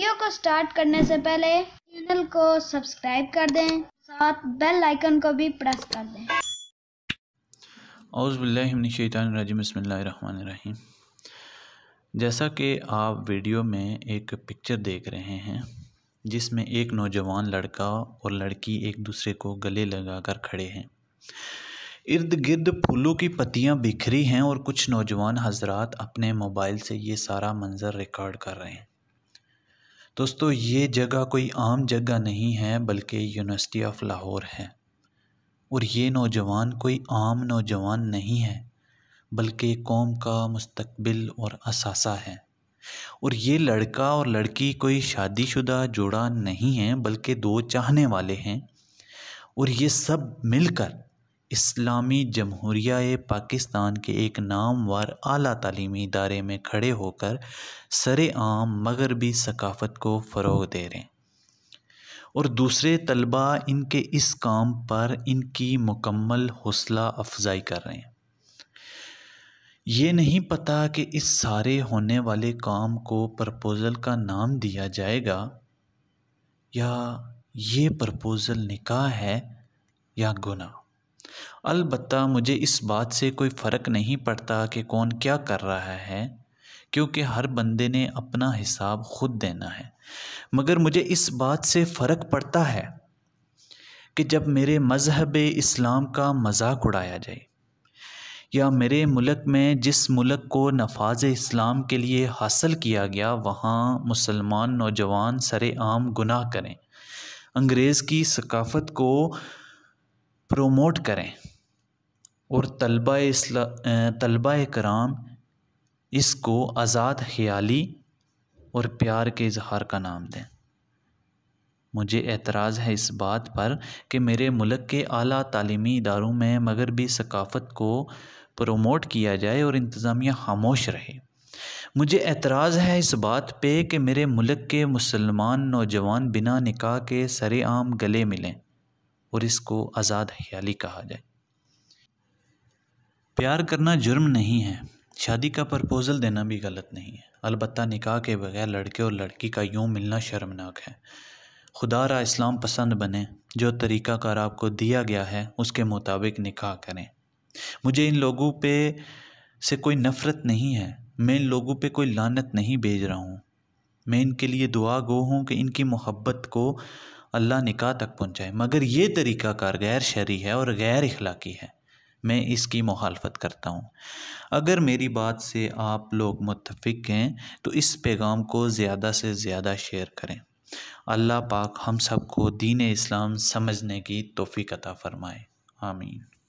video को start करने से पहले चैनल को सब्सक्राइब कर दें साथ बेल आइकन को भी प्रेस कर दें औज़बिल्लिमिनशैतानरजीम जैसा कि आप वीडियो में एक पिक्चर देख रहे हैं जिसमें एक नौजवान लड़का और लड़की एक दूसरे को गले लगाकर खड़े हैं इर्द गिर्द फूलों की पत्तियां बिखरी हैं और कुछ नौजवान हजरात अपने मोबाइल से ये सारा मंज़र रिकॉर्ड कर रहे हैं दोस्तों ये जगह कोई आम जगह नहीं है बल्कि यूनिवर्सिटी ऑफ लाहौर है और ये नौजवान कोई आम नौजवान नहीं है बल्कि कौम का मुस्तबिल और असासा है और ये लड़का और लड़की कोई शादीशुदा जोड़ा नहीं है बल्कि दो चाहने वाले हैं और ये सब मिलकर इस्लामी जमहूरिया पाकिस्तान के एक नामवर अली तलीमी इदारे में खड़े होकर सरेआम मगरबी सकाफ़त को फ़रोग़ दे रहे हैं और दूसरे तलबा इनके इस काम पर इनकी मुकम्मल हौसला अफजाई कर रहे हैं ये नहीं पता कि इस सारे होने वाले काम को प्रपोज़ल का नाम दिया जाएगा या ये प्रपोज़ल निकाह है या गुना अलबत् मुझे इस बात से कोई फ़र्क नहीं पड़ता कि कौन क्या कर रहा है क्योंकि हर बंदे ने अपना हिसाब खुद देना है मगर मुझे इस बात से फ़र्क पड़ता है कि जब मेरे मज़हब इस्लाम का मजाक उड़ाया जाए या मेरे मुल्क में जिस मुल्क को नफाज इस्लाम के लिए हासिल किया गया वहाँ मुसलमान नौजवान सरेआम गुनाह करें अंग्रेज़ की सकाफ़त को प्रोमोट करें और तलबा तलबा कराम इसको आज़ाद ख्याली और प्यार के इजहार का नाम दें मुझे एतराज़ है इस बात पर कि मेरे मुल्क के आला तलीमी इदारों में मगरबी सकाफ़त को प्रोमोट किया जाए और इंतज़ामिया खामोश रहे मुझे एतराज़ है इस बात पे कि मेरे मुल्क के मुसलमान नौजवान बिना निकाह के सरेआम गले मिलें और इसको आज़ाद ख्याली कहा जाए प्यार करना जुर्म नहीं है शादी का प्रपोज़ल देना भी गलत नहीं है अलबत् निकाह के बगैर लड़के और लड़की का यूँ मिलना शर्मनाक है खुदा रा इस्लाम पसंद बने जो तरीका कार आपको दिया गया है उसके मुताबिक निकाह करें मुझे इन लोगों पे से कोई नफ़रत नहीं है मैं इन लोगों पे कोई लानत नहीं भेज रहा हूँ मैं इनके लिए दुआ गो हूँ कि इनकी मोहब्बत को अल्लाह निकाह तक पहुँचाए मगर ये कार गैर शरी है और गैर अखलाक़ी है मैं इसकी मुखालफत करता हूँ अगर मेरी बात से आप लोग मुतफिक हैं तो इस पैगाम को ज़्यादा से ज़्यादा शेयर करें अल्लाह पाक हम सबको दीन इस्लाम समझने की तोफ़ी कता फ़रमाए आमीन